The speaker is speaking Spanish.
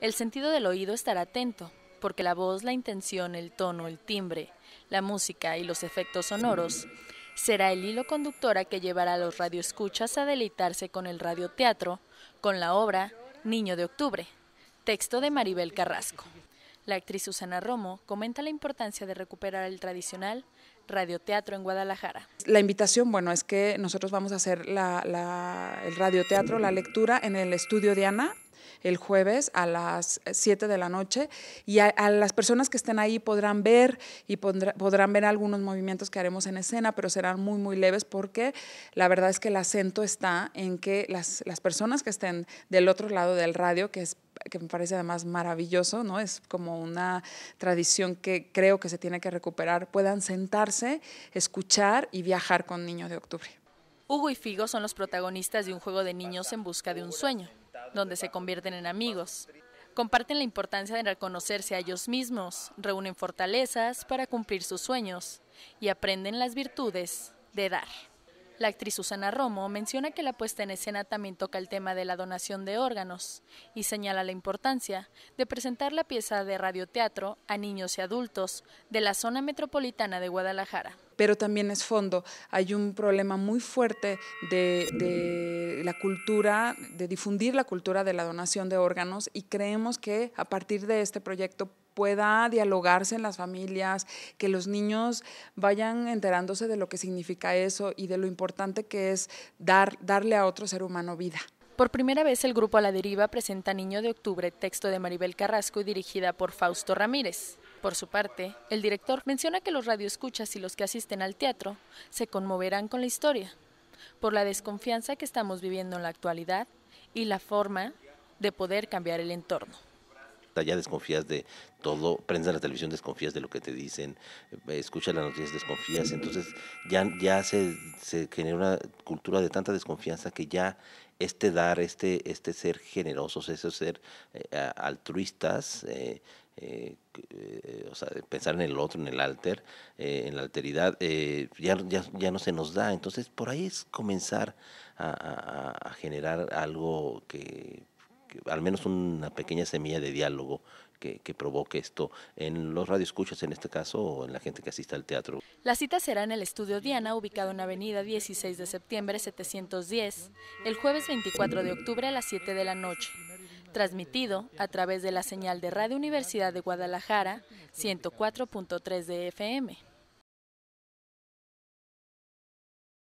El sentido del oído estará atento, porque la voz, la intención, el tono, el timbre, la música y los efectos sonoros será el hilo conductora que llevará a los radioescuchas a deleitarse con el radioteatro, con la obra Niño de Octubre, texto de Maribel Carrasco. La actriz Susana Romo comenta la importancia de recuperar el tradicional radioteatro en Guadalajara. La invitación, bueno, es que nosotros vamos a hacer la, la, el radioteatro, la lectura en el estudio de Ana el jueves a las 7 de la noche y a, las personas que estén ahí podrán ver y podrán ver algunos movimientos que haremos en escena, pero serán muy, muy leves porque la verdad es que el acento está en que las, las personas que estén del otro lado del radio, que es que me parece además maravilloso, ¿no? Es como una tradición que creo que se tiene que recuperar, puedan sentarse, escuchar y viajar con Niño de octubre. Hugo y Figo son los protagonistas de un juego de niños en busca de un sueño, donde se convierten en amigos. Comparten la importancia de reconocerse a ellos mismos, reúnen fortalezas para cumplir sus sueños y aprenden las virtudes de dar. La actriz Susana Romo menciona que la puesta en escena también toca el tema de la donación de órganos y señala la importancia de presentar la pieza de radioteatro a niños y adultos de la zona metropolitana de Guadalajara pero también es fondo. Hay un problema muy fuerte de, la cultura, de difundir la cultura de la donación de órganos y creemos que a partir de este proyecto pueda dialogarse en las familias, que los niños vayan enterándose de lo que significa eso y de lo importante que es dar, darle a otro ser humano vida. Por primera vez el grupo A la Deriva presenta Niño de Octubre, texto de Maribel Carrasco y dirigida por Fausto Ramírez. Por su parte, el director menciona que los radioescuchas y los que asisten al teatro se conmoverán con la historia, por la desconfianza que estamos viviendo en la actualidad y la forma de poder cambiar el entorno ya desconfías de todo, prensa la televisión, desconfías de lo que te dicen, eh, escuchas las noticias, desconfías. Entonces ya, ya se, genera una cultura de tanta desconfianza que ya este dar, este, este ser generosos, ese ser eh, altruistas, eh, o sea, pensar en el otro, en el alter, en la alteridad, ya, ya, no se nos da. Entonces por ahí es comenzar a generar algo que al menos una pequeña semilla de diálogo que, provoque esto en los radioescuchas en este caso o en la gente que asista al teatro. La cita será en el Estudio Diana, ubicado en Avenida 16 de septiembre 710, el jueves 24 de octubre a las 7 de la noche. Transmitido a través de la señal de Radio Universidad de Guadalajara, 104.3 de FM.